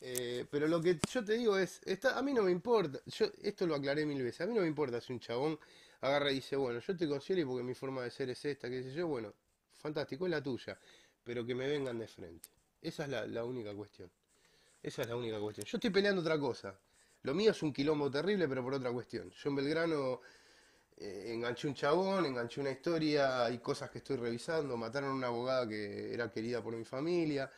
Eh, pero lo que yo te digo es, a mí no me importa, yo esto lo aclaré mil veces, a mí no me importa si un chabón agarra y dice, bueno, yo te considero y porque mi forma de ser es esta, que sé yo, bueno, fantástico, es la tuya, pero que me vengan de frente. Esa es la, única cuestión. Esa es la única cuestión. Yo estoy peleando otra cosa. Lo mío es un quilombo terrible, pero por otra cuestión. Yo en Belgrano eh, enganché un chabón, enganché una historia, hay cosas que estoy revisando, mataron a una abogada que era querida por mi familia.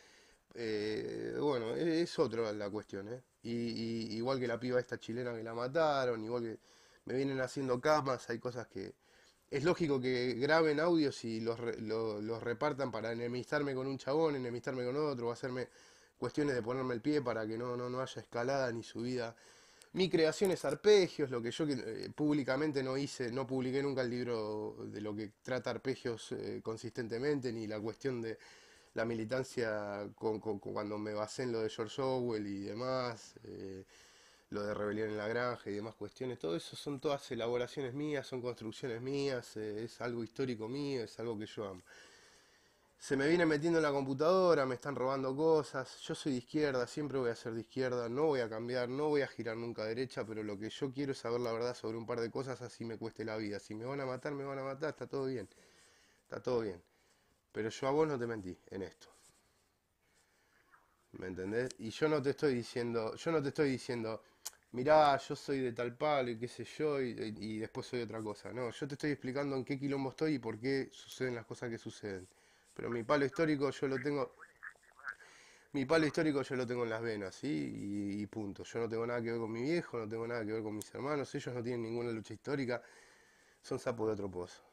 Eh, bueno, e-, es, otra la cuestión, ¿eh? Y, igual que la piba esta chilena que la mataron, igual que me vienen haciendo casmas hay cosas que... Es lógico que graben audios y los, repartan para enemistarme con un chabón, enemistarme con otro, o hacerme cuestiones de ponerme el pie para que no, no, haya escalada ni subida. Mi creación es arpegios, lo que yo eh, públicamente no hice, no publiqué nunca el libro de lo que trata arpegios consistentemente, ni la cuestión de la militancia con, cuando me basé en lo de George Orwell y demás, eh, lo de Rebelión en la Granja y demás cuestiones, todo eso son todas elaboraciones mías, son construcciones mías, eh, es algo histórico mío, es algo que yo amo. Se me viene metiendo en la computadora, me están robando cosas, yo soy de izquierda, siempre voy a ser de izquierda, no voy a cambiar, no voy a girar nunca a derecha, pero lo que yo quiero es saber la verdad sobre un par de cosas, así me cueste la vida. Si me van a matar, me van a matar, está todo bien, está todo bien pero yo a vos no te mentí en esto. ¿Me entendés? Y yo no te estoy diciendo, yo no te estoy diciendo, mirá, yo soy de tal palo y qué sé yo, y, después soy otra cosa. No, yo te estoy explicando en qué quilombo estoy y por qué suceden las cosas que suceden. Pero mi palo histórico yo lo tengo. Mi palo histórico yo lo tengo en las venas, ¿sí? Y, y punto. Yo no tengo nada que ver con mi viejo, no tengo nada que ver con mis hermanos, ellos no tienen ninguna lucha histórica, son sapos de otro pozo.